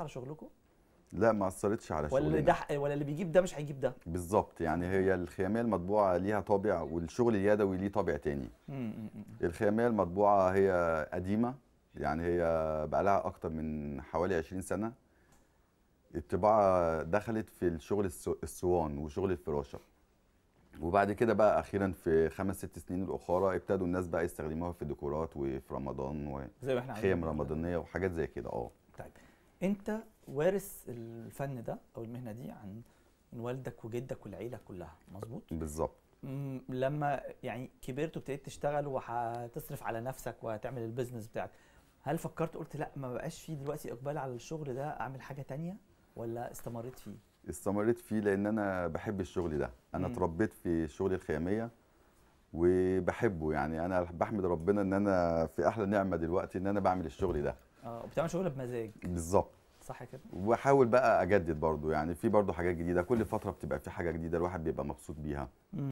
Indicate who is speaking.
Speaker 1: على شغلكم؟
Speaker 2: لا ما اثرتش على ولا اللي ده
Speaker 1: ولا اللي بيجيب ده مش هيجيب ده
Speaker 2: بالظبط يعني هي الخياميه المطبوعه ليها طابع والشغل اليدوي ليه طابع تاني الخياميه المطبوعه هي قديمه يعني هي بقى لها اكتر من حوالي 20 سنه الطباعه دخلت في الشغل الصوان وشغل الفراشه وبعد كده بقى اخيرا في خمس ست سنين الاخرى ابتدوا الناس بقى يستخدموها في الديكورات وفي رمضان وخيم رمضانيه وحاجات زي كده اه طيب
Speaker 1: انت وارث الفن ده او المهنه دي عن من والدك وجدك والعيله كلها
Speaker 2: مظبوط بالظبط
Speaker 1: لما يعني كبرت وابتديت تشتغل وهتصرف على نفسك وهتعمل البيزنس بتاعك هل فكرت قلت لا ما بقاش فيه دلوقتي اقبال على الشغل ده اعمل حاجه تانية ولا استمريت فيه
Speaker 2: استمريت فيه لان انا بحب الشغل ده انا اتربيت في شغل الخياميه وبحبه يعني انا بحمد ربنا ان انا في احلى نعمه دلوقتي ان انا بعمل الشغل ده
Speaker 1: اه وبتعمل شغل بمزاج
Speaker 2: بالظبط صح كده واحاول بقى اجدد برضو يعني في برضو حاجات جديده كل فتره بتبقى في حاجه جديده الواحد بيبقى مبسوط بيها م.